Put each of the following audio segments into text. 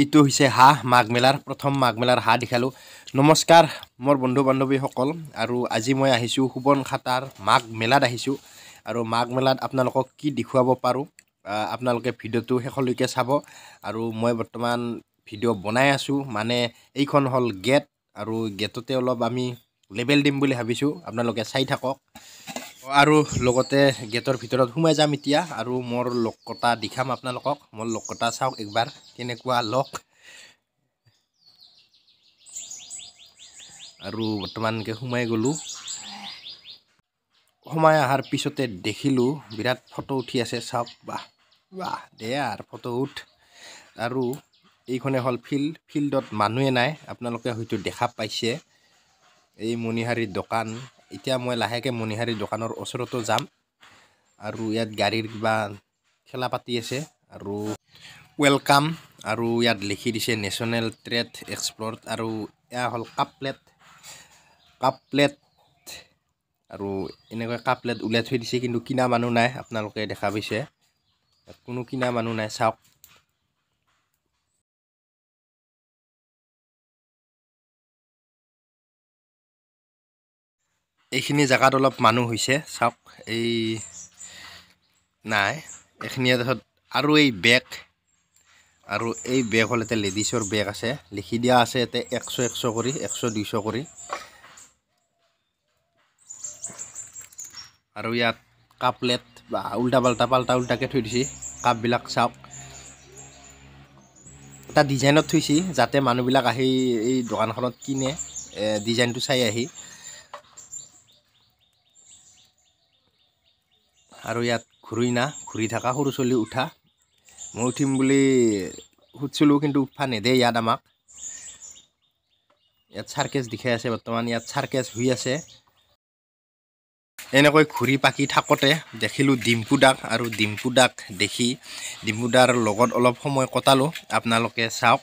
এইটো হৈছে হাঁহ মাঘ মেলাৰ প্ৰথম মাঘ মেলাৰ হাঁহ দেখালোঁ নমস্কাৰ মোৰ বন্ধু বান্ধৱীসকল আৰু আজি মই আহিছোঁ সুবনখাটাৰ মাঘ মেলাত আহিছোঁ আৰু মাঘ মেলাত আপোনালোকক কি দেখুৱাব পাৰোঁ আপোনালোকে ভিডিঅ'টো শেষলৈকে চাব আৰু মই বৰ্তমান ভিডিঅ' বনাই আছোঁ মানে এইখন হ'ল গেট আৰু গেটতে অলপ আমি লেবেল দিম বুলি ভাবিছোঁ আপোনালোকে চাই থাকক আৰু লগতে গেটৰ ভিতৰত সোমাই যাম এতিয়া আৰু মোৰ লকটা দেখাম আপোনালোকক মোৰ লকটা চাওক একবাৰ কেনেকুৱা লক আৰু বৰ্তমানকৈ সোমাই গ'লোঁ সোমাই অহাৰ পিছতে দেখিলোঁ বিৰাট ফটো উঠি আছে চাওক বাহ বাহ দে আৰ ফটো উঠ আৰু এইখনে হ'ল ফিল্ড ফিল্ডত মানুহে নাই আপোনালোকে হয়তো দেখা পাইছে এই মণিহাৰীৰ দোকান এতিয়া মই লাহেকৈ মণিহাৰী দোকানৰ ওচৰতো যাম আৰু ইয়াত গাড়ীৰ কিবা খেলা পাতি আছে আৰু ৱেলকাম আৰু ইয়াত লিখি দিছে নেশ্যনেল ট্ৰেড এক্সপ্ল'ৰ আৰু এয়া হ'ল কাপ প্লেট কাপ প্লেট আৰু এনেকৈ কাপ প্লেট উলিয়াই থৈ দিছে কিন্তু কিনা মানুহ নাই আপোনালোকে দেখা পাইছে কোনো কিনা মানুহ নাই চাওক এইখিনি জেগাত অলপ মানুহ হৈছে চাওক এই নাই এইখিনি তাৰপিছত আৰু এই বেগ আৰু এই বেগ হ'ল এতিয়া লেডিছৰ বেগ আছে লিখি দিয়া আছে ইয়াতে একশ একশ কৰি একশ দুইশ কৰি আৰু ইয়াত কাপলেট বা উল্টা পাল্টা পাল্টা উল্টাকৈ থৈ দিছে কাপবিলাক চাওক এটা ডিজাইনত থৈছে যাতে মানুহবিলাক আহি এই দোকানখনত কিনে ডিজাইনটো চাই আহি আৰু ইয়াত ঘূৰি না ঘূৰি থকা সৰু চলি উঠা মই উঠিম বুলি সুধিছিলোঁ কিন্তু উঠা নেদে ইয়াত আমাক ইয়াত চাৰ্কেচ দেখাই আছে বৰ্তমান ইয়াত চাৰ্কেচ হৈ আছে এনেকৈ ঘূৰি পাকি থাকোঁতে দেখিলোঁ ডিম্পু দাক আৰু ডিম্পু দাক দেখি ডিম্পু দাৰ লগত অলপ সময় কটালোঁ আপোনালোকে চাওক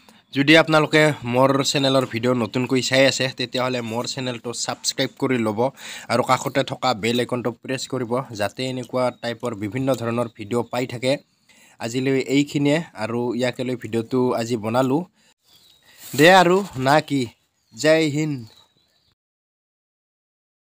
যদি আপোনালোকে মোৰ চেনেলৰ ভিডিঅ' নতুনকৈ চাই আছে তেতিয়াহ'লে মোৰ চেনেলটো ছাবস্ক্ৰাইব কৰি ল'ব আৰু কাষতে থকা বেল আইকনটো প্ৰেছ কৰিব যাতে এনেকুৱা টাইপৰ বিভিন্ন ধৰণৰ ভিডিঅ' পাই থাকে আজিলৈ এইখিনিয়ে আৰু ইয়াকে লৈ ভিডিঅ'টো আজি বনালোঁ দে আৰু না কি জয় হিন্দ